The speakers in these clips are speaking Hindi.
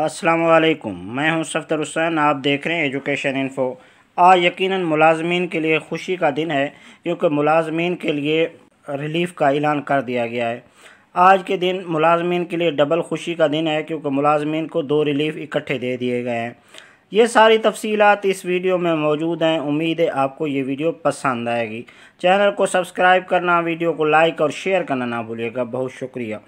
अस्सलाम वालेकुम मैं हूं सफ्तर हुसैन आप देख रहे हैं एजुकेशन इन्फो आज यकीनन मुलाजमीन के लिए खुशी का दिन है क्योंकि मुलाजमीन के लिए रिलीफ़ का ऐलान कर दिया गया है आज के दिन मुलाजमीन के लिए डबल खुशी का दिन है क्योंकि मुलाजमीन को दो रिलीफ़ इकट्ठे दे दिए गए हैं ये सारी तफसीलात इस वीडियो में मौजूद हैं उम्मीद है आपको ये वीडियो पसंद आएगी चैनल को सब्सक्राइब करना वीडियो को लाइक और शेयर करना ना भूलिएगा बहुत शुक्रिया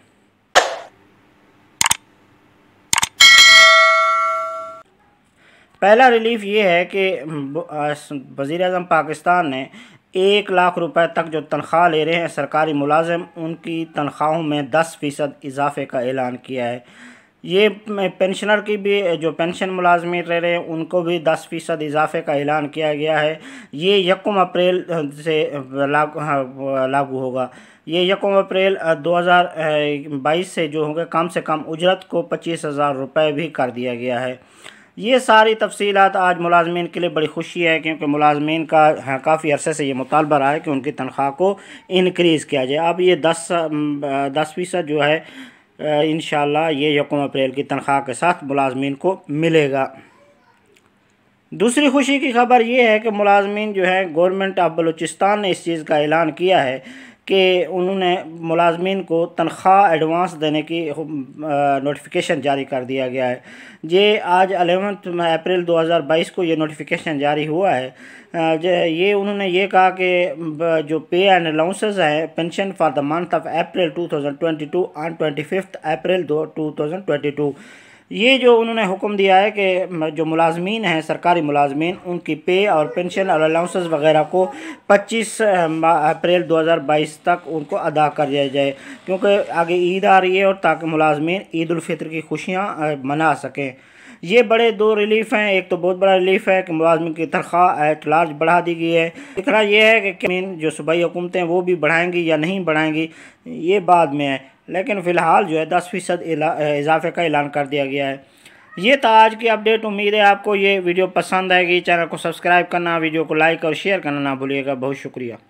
पहला रिलीफ ये है कि वज़ी अजम पाकिस्तान ने एक लाख रुपए तक जो तनख्वाह ले रहे हैं सरकारी मुलाजम उनकी तनख्वाहों में दस फ़ीसद इजाफे का ऐलान किया है ये पेंशनर की भी जो पेंशन मुलाजमी रह रहे हैं उनको भी दस फ़ीसद इजाफे का ऐलान किया गया है ये यकम अप्रैल से हाँ, लागू होगा ये यकम अप्रैल 2022 से जो होंगे कम से कम उजरत को पच्चीस हज़ार रुपये भी कर दिया गया है ये सारी तफसीत आज मुलाजमीन के लिए बड़ी खुशी है क्योंकि मुलाजमन का हाँ काफ़ी अरसे से ये मुतालबा रहा है कि उनकी तनख्वाह को इनक्रीज़ किया जाए अब ये दस दस फ़ीसद जो है इन ये यकम अप्रैल की तनख्वाह के साथ मुलाजमन को मिलेगा दूसरी खुशी की खबर ये है कि मुलाजमन जो है गवर्नमेंट ऑफ बलूचिस्तान ने इस चीज़ का ऐलान किया है कि उन्होंने मुलाजमीन को तनख्वाह एडवांस देने की नोटिफिकेशन जारी कर दिया गया है ये आज अलेवंथ अप्रैल 2022 को ये नोटिफिकेशन जारी हुआ है ये उन्होंने ये कहा कि जो पे एंड अलाउंसेज है pension for the month of April 2022 and twenty April two ये जो उन्होंने हुक्म दिया है कि जो मुलाजमीन हैं सरकारी मुलाजमीन उनकी पे और पेंशन और अलाउंसेस वगैरह को 25 अप्रैल 2022 तक उनको अदा कर दिया जाए क्योंकि आगे ईद आ रही है और ताकि मुलाजमीन ईदालफ़ितर की खुशियाँ मना सकें ये बड़े दो रिलीफ हैं एक तो बहुत बड़ा रिलीफ है कि मुलाजमी की तनख्वाह एट लार्ज बढ़ा दी गई है तीसरा ये है कि जो सूबाई हुकूमतें वो भी बढ़ाएंगी या नहीं बढ़ाएंगी ये बाद में है लेकिन फ़िलहाल जो है दस फ़ीसद इजाफे का ऐलान कर दिया गया है ये था आज की अपडेट उम्मीद है आपको ये वीडियो पसंद आएगी चैनल को सब्सक्राइब करना वीडियो को लाइक और शेयर करना ना भूलिएगा बहुत शुक्रिया